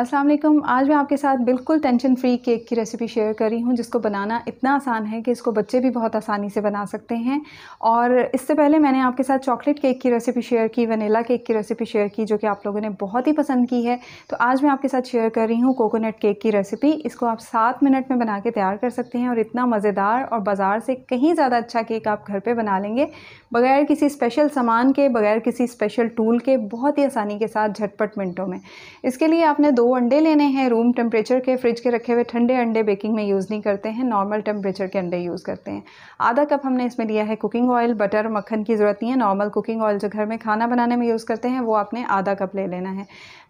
अस्सलाम वालेकुम आज मैं आपके साथ बिल्कुल टेंशन फ्री केक की रेसिपी शेयर कर रही हूँ जिसको बनाना इतना आसान है कि इसको बच्चे भी बहुत आसानी से बना सकते हैं और इससे पहले मैंने आपके साथ चॉकलेट केक की रेसिपी शेयर की वनीला केक की रेसिपी शेयर की जो कि आप लोगों ने बहुत ही पसंद की है तो आज मैं आपके साथ शेयर कर रही हूँ कोकोनट केक की रेसिपी इसको आप सात मिनट में बना के तैयार कर सकते हैं और इतना मज़ेदार और बाज़ार से कहीं ज़्यादा अच्छा केक आप घर पर बना लेंगे बगैर किसी स्पेशल सामान के बगैर किसी स्पेशल टूल के बहुत ही आसानी के साथ झटपट मिनटों में इसके लिए आपने दो अंडे लेने हैं रूम टेम्परेचर के फ्रिज के रखे हुए ठंडे अंडे बेकिंग में यूज़ नहीं करते हैं नॉर्मल टेम्परेचर के अंडे यूज़ करते हैं आधा कप हमने इसमें लिया है कुकिंग ऑयल बटर मक्खन की ज़रूरत नहीं है नॉर्मल कुकिंग ऑयल जो घर में खाना बनाने में यूज़ करते हैं वो आपने आधा कप ले लेना है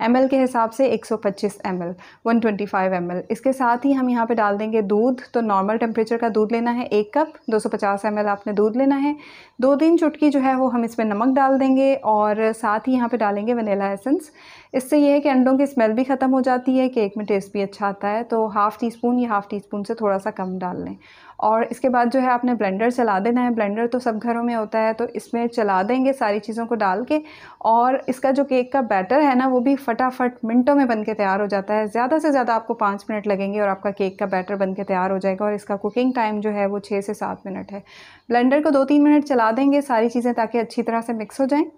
एम के हिसाब से एक सौ पच्चीस M L one twenty five M L इसके साथ ही हम यहाँ पर डाल देंगे दूध तो नॉर्मल टेम्परेचर का दूध लेना है एक कप दो सौ पचास एम एल आपने दूध लेना है दो तीन चुटकी जो है वो हम इसमें नमक डाल देंगे और साथ ही यहाँ पर डालेंगे वनीला एसेंस इससे यह है कि अंडों की स्मेल भी ख़त्म हो जाती है केक में टेस्ट भी अच्छा आता है तो हाफ़ टी स्पून या हाफ़ टी स्पून से थोड़ा सा कम डाल लें और इसके बाद जो है आपने ब्लेंडर चला देना है ब्लेंडर तो सब घरों में होता है तो इसमें चला देंगे सारी चीज़ों को डाल के और इसका जो केक का बैटर है ना वो भी फटाफट मिनटों में बन के तैयार हो जाता है ज़्यादा से ज़्यादा आपको पाँच मिनट लगेंगे और आपका केक का बैटर बन के तैयार हो जाएगा और इसका कुकिंग टाइम जो है वो छः से सात मिनट है ब्लेंडर को दो तीन मिनट चला देंगे सारी चीज़ें ताकि अच्छी तरह से मिक्स हो जाएँ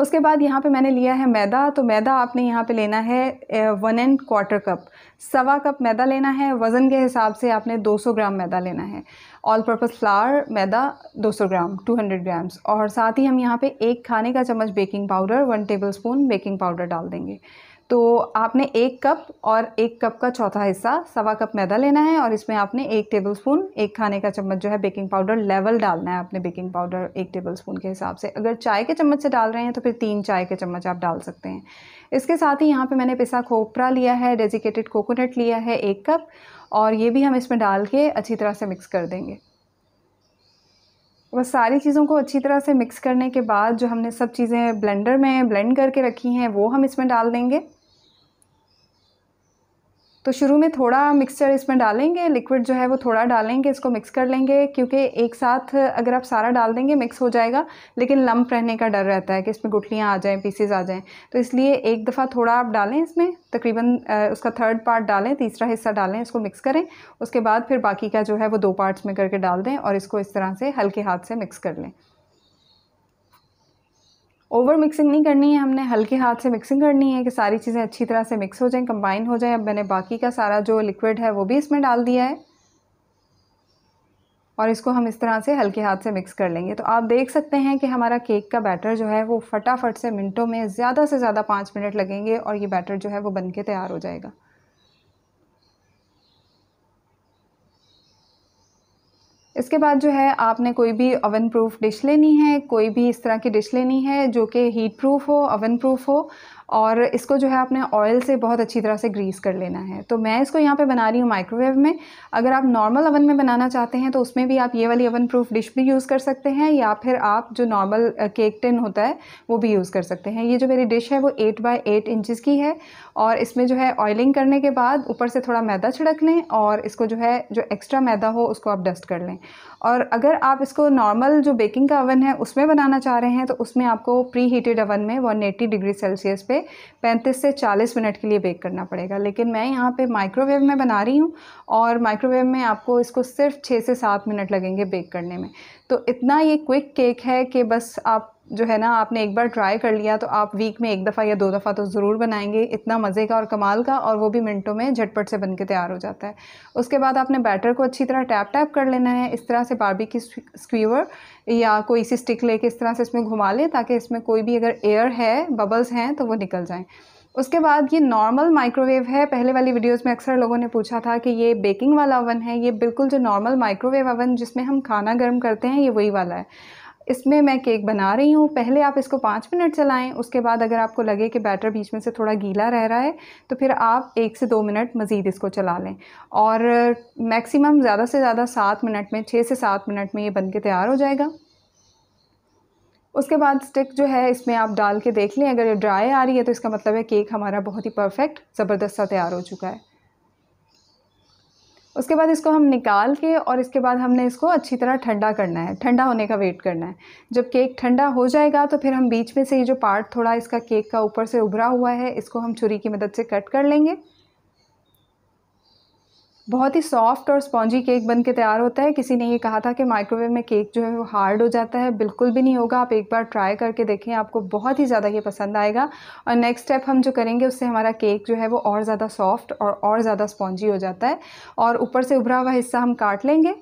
उसके बाद यहाँ पे मैंने लिया है मैदा तो मैदा आपने यहाँ पे लेना है वन एंड क्वार्टर कप सवा कप मैदा लेना है वज़न के हिसाब से आपने 200 ग्राम मैदा लेना है ऑल पर्पज़ फ्लावर मैदा 200 ग्राम 200 ग्राम्स और साथ ही हम यहाँ पे एक खाने का चम्मच baking powder one tablespoon baking powder डाल देंगे तो आपने एक कप और एक कप का चौथा हिस्सा सवा कप मैदा लेना है और इसमें आपने एक टेबलस्पून एक खाने का चम्मच जो है बेकिंग पाउडर लेवल डालना है आपने बेकिंग पाउडर एक टेबलस्पून के हिसाब से अगर चाय के चम्मच से डाल रहे हैं तो फिर तीन चाय के चम्मच आप डाल सकते हैं इसके साथ ही यहाँ पर मैंने पिसा खोपरा लिया है डेजिकेटेड कोकोनट लिया है एक कप और ये भी हम इसमें डाल के अच्छी तरह से मिक्स कर देंगे बस सारी चीज़ों को अच्छी तरह से मिक्स करने के बाद जो हमने सब चीज़ें ब्लेंडर में ब्लेंड करके रखी हैं वो हम इसमें डाल देंगे तो शुरू में थोड़ा मिक्सचर इसमें डालेंगे लिक्विड जो है वो थोड़ा डालेंगे इसको मिक्स कर लेंगे क्योंकि एक साथ अगर आप सारा डाल देंगे मिक्स हो जाएगा लेकिन लम्प रहने का डर रहता है कि इसमें गुठलियाँ आ जाएँ पीसीस आ जाएँ तो इसलिए एक दफ़ा थोड़ा आप डालें इसमें तकरीबन उसका थर्ड पार्ट डालें तीसरा हिस्सा डालें इसको मिक्स करें उसके बाद फिर बाकी का जो है वो दो पार्ट्स में करके डाल दें और इसको इस तरह से हल्के हाथ से मिक्स कर लें ओवर मिक्सिंग नहीं करनी है हमने हल्के हाथ से मिक्सिंग करनी है कि सारी चीज़ें अच्छी तरह से मिक्स हो जाएं कंबाइन हो जाएं अब मैंने बाकी का सारा जो लिक्विड है वो भी इसमें डाल दिया है और इसको हम इस तरह से हल्के हाथ से मिक्स कर लेंगे तो आप देख सकते हैं कि हमारा केक का बैटर जो है वो फटाफट से मिनटों में ज़्यादा से ज़्यादा पाँच मिनट लगेंगे और ये बैटर जो है वो बन के तैयार हो जाएगा इसके बाद जो है आपने कोई भी ओवन प्रूफ डिश लेनी है कोई भी इस तरह की डिश लेनी है जो कि हीट प्रूफ हो ओवन प्रूफ हो और इसको जो है आपने ऑयल से बहुत अच्छी तरह से ग्रीस कर लेना है तो मैं इसको यहाँ पे बना रही हूँ माइक्रोवेव में अगर आप नॉर्मल ओवन में बनाना चाहते हैं तो उसमें भी आप ये वाली ओवन प्रूफ डिश भी यूज़ कर सकते हैं या फिर आप जो नॉर्मल केक टिन होता है वो भी यूज़ कर सकते हैं ये जो मेरी डिश है वो एट बाई एट इंचज़ की है और इसमें जो है ऑयलिंग करने के बाद ऊपर से थोड़ा मैदा छिड़क लें और इसको जो है जो एक्स्ट्रा मैदा हो उसको आप डस्ट कर लें और अगर आप इसको नॉर्मल जो बेकिंग का ओवन है उसमें बनाना चाह रहे हैं तो उसमें आपको प्री हीटेड ओवन में वन एट्टी डिग्री सेल्सियस पे पैंतीस से चालीस मिनट के लिए बेक करना पड़ेगा लेकिन मैं यहाँ पे माइक्रोवेव में बना रही हूँ और माइक्रोवेव में आपको इसको सिर्फ छः से सात मिनट लगेंगे बेक करने में तो इतना ये क्विक केक है कि बस आप जो है ना आपने एक बार ट्राई कर लिया तो आप वीक में एक दफ़ा या दो दफ़ा तो ज़रूर बनाएंगे इतना मज़े का और कमाल का और वो भी मिनटों में झटपट से बन के तैयार हो जाता है उसके बाद आपने बैटर को अच्छी तरह टैप टैप कर लेना है इस तरह से बारबी की स्क्यूअर या कोई सी स्टिक लेके इस तरह से इसमें घुमा लें ताकि इसमें कोई भी अगर एयर है बबल्स हैं तो वो निकल जाएँ उसके बाद ये नॉर्मल माइक्रोवेव है पहले वाली वीडियोस में अक्सर लोगों ने पूछा था कि ये बेकिंग वाला ओवन है ये बिल्कुल जो नॉर्मल माइक्रोवेव ओवन जिसमें हम खाना गर्म करते हैं ये वही वाला है इसमें मैं केक बना रही हूँ पहले आप इसको पाँच मिनट चलाएं उसके बाद अगर आपको लगे कि बैटर बीच में से थोड़ा गीला रह रहा है तो फिर आप एक से दो मिनट मज़ीद इसको चला लें और मैक्सिमम ज़्यादा से ज़्यादा सात मिनट में छः से सात मिनट में ये बन के तैयार हो जाएगा उसके बाद स्टिक जो है इसमें आप डाल के देख लें अगर ये ड्राई आ रही है तो इसका मतलब है केक हमारा बहुत ही परफेक्ट ज़बरदस्त सा तैयार हो चुका है उसके बाद इसको हम निकाल के और इसके बाद हमने इसको अच्छी तरह ठंडा करना है ठंडा होने का वेट करना है जब केक ठंडा हो जाएगा तो फिर हम बीच में से ये जो पार्ट थोड़ा इसका केक का ऊपर से उभरा हुआ है इसको हम छुरी की मदद से कट कर लेंगे बहुत ही सॉफ्ट और स्पॉन्जी केक बन के तैयार होता है किसी ने ये कहा था कि माइक्रोवेव में केक जो है वो हार्ड हो जाता है बिल्कुल भी नहीं होगा आप एक बार ट्राई करके देखें आपको बहुत ही ज़्यादा ये पसंद आएगा और नेक्स्ट स्टेप हम जो करेंगे उससे हमारा केक जो है वो और ज़्यादा सॉफ्ट और और ज़्यादा स्पॉन्जी हो जाता है और ऊपर से उभरा हुआ हिस्सा हम काट लेंगे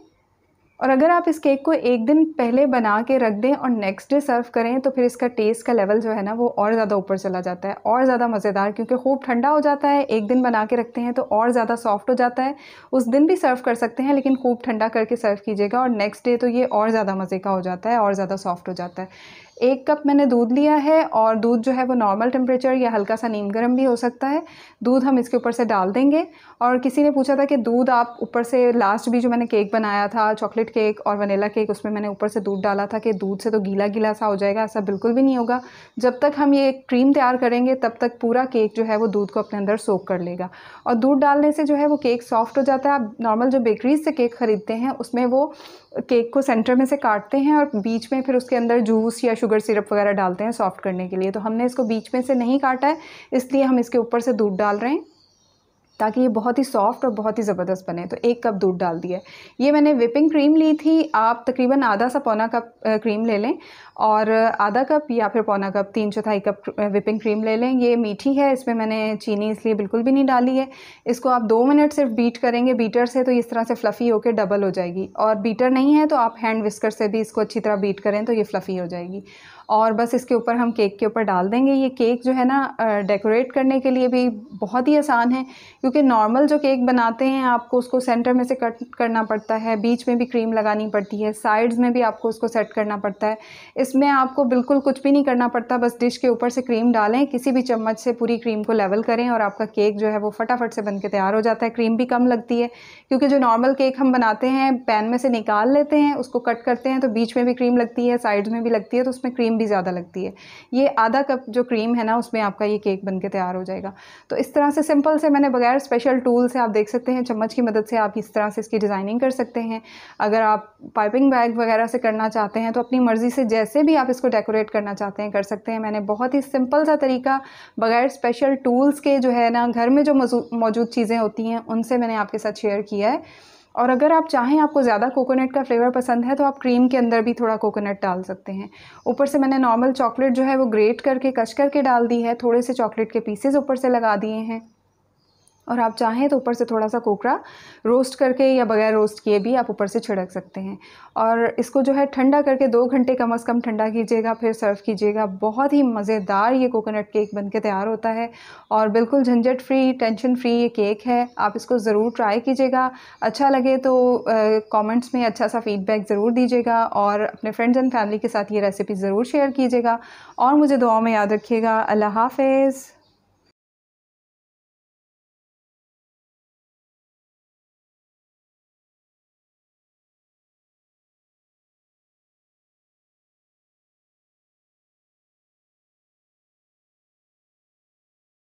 और अगर आप इस केक को एक दिन पहले बना के रख दें और नेक्स्ट डे सर्व करें तो फिर इसका टेस्ट का लेवल जो है ना वो और ज़्यादा ऊपर चला जाता है और ज़्यादा मज़ेदार क्योंकि खूब ठंडा हो जाता है एक दिन बना के रखते हैं तो और ज़्यादा सॉफ्ट हो जाता है उस दिन भी सर्व कर सकते हैं लेकिन खूब ठंडा करके सर्व कीजिएगा और नेक्स्ट डे तो ये और ज़्यादा मज़े का हो जाता है और ज़्यादा सॉफ्ट हो जाता है एक कप मैंने दूध लिया है और दूध जो है वो नॉर्मल टेम्परेचर या हल्का सा नीम गर्म भी हो सकता है दूध हम इसके ऊपर से डाल देंगे और किसी ने पूछा था कि दूध आप ऊपर से लास्ट भी जो मैंने केक बनाया था चॉकलेट केक और वनीला केक उसमें मैंने ऊपर से दूध डाला था कि दूध से तो गीला गीला सा हो जाएगा ऐसा बिल्कुल भी नहीं होगा जब तक हम ये क्रीम तैयार करेंगे तब तक पूरा केक जो है वो दूध को अपने अंदर सोख कर लेगा और दूध डालने से जो है वो केक सॉफ्ट हो जाता है आप नॉर्मल जो बेकरीज से केक ख़रीदते हैं उसमें वो केक को सेंटर में से काटते हैं और बीच में फिर उसके अंदर जूस या शुगर सिरप वगैरह डालते हैं सॉफ्ट करने के लिए तो हमने इसको बीच में से नहीं काटा है इसलिए हम इसके ऊपर से दूध डाल रहे हैं ताकि ये बहुत ही सॉफ्ट और बहुत ही ज़बरदस्त बने तो एक कप दूध डाल दिया ये मैंने विपिंग क्रीम ली थी आप तकरीबन आधा सा पौना कप क्रीम ले लें और आधा कप या फिर पौना कप तीन चौथाई कप विपिंग क्रीम ले लें ये मीठी है इसमें मैंने चीनी इसलिए बिल्कुल भी नहीं डाली है इसको आप दो मिनट सिर्फ बीट करेंगे बीटर से तो इस तरह से फ्लफ़ी होकर डबल हो जाएगी और बीटर नहीं है तो आप हैंड विस्कर से भी इसको अच्छी तरह बीट करें तो ये फ्लफ़ी हो जाएगी और बस इसके ऊपर हम केक के ऊपर डाल देंगे ये केक जो है ना डेकोरेट करने के लिए भी बहुत ही आसान है क्योंकि नॉर्मल जो केक बनाते हैं आपको उसको सेंटर में से कट करना पड़ता है बीच में भी क्रीम लगानी पड़ती है साइड्स में भी आपको उसको सेट करना पड़ता है इसमें आपको बिल्कुल कुछ भी नहीं करना पड़ता बस डिश के ऊपर से क्रीम डालें किसी भी चम्मच से पूरी क्रीम को लेवल करें और आपका केक जो है वो फटाफट से बन के तैयार हो जाता है क्रीम भी कम लगती है क्योंकि जो नॉर्मल केक हम बनाते हैं पैन में से निकाल लेते हैं उसको कट करते हैं तो बीच में भी क्रीम लगती है साइड्स में भी लगती है तो उसमें क्रीम भी ज़्यादा लगती है ये आधा कप जो क्रीम है ना उसमें आपका ये केक बन के तैयार हो जाएगा तो इस तरह से सिंपल से मैंने बगैर फायर स्पेशल टूल से आप देख सकते हैं चम्मच की मदद से आप इस तरह से इसकी डिज़ाइनिंग कर सकते हैं अगर आप पाइपिंग बैग वगैरह से करना चाहते हैं तो अपनी मर्ज़ी से जैसे भी आप इसको डेकोरेट करना चाहते हैं कर सकते हैं मैंने बहुत ही सिंपल सा तरीका बगैर स्पेशल टूल्स के जो है ना घर में जो मौजूद चीज़ें होती हैं उनसे मैंने आपके साथ शेयर किया है और अगर आप चाहें आपको ज़्यादा कोकोनट का फ्लेवर पसंद है तो आप क्रीम के अंदर भी थोड़ा कोकोनट डाल सकते हैं ऊपर से मैंने नॉर्मल चॉकलेट जो है वो ग्रेट करके कश करके डाल दी है थोड़े से चॉकलेट के पीसेज ऊपर से लगा दिए हैं और आप चाहें तो ऊपर से थोड़ा सा कोकरा रोस्ट करके या बगैर रोस्ट किए भी आप ऊपर से छिड़क सकते हैं और इसको जो है ठंडा करके दो घंटे कम अज़ कम ठंडा कीजिएगा फिर सर्व कीजिएगा बहुत ही मज़ेदार ये कोकोनट केक बन के तैयार होता है और बिल्कुल झंझट फ्री टेंशन फ्री ये केक है आप इसको ज़रूर ट्राई कीजिएगा अच्छा लगे तो कॉमेंट्स में अच्छा सा फ़ीडबैक ज़रूर दीजिएगा और अपने फ्रेंड्स एंड फैमिली के साथ ये रेसिपी ज़रूर शेयर कीजिएगा और मुझे दुआ में याद रखिएगा अल्लाह हाफिज़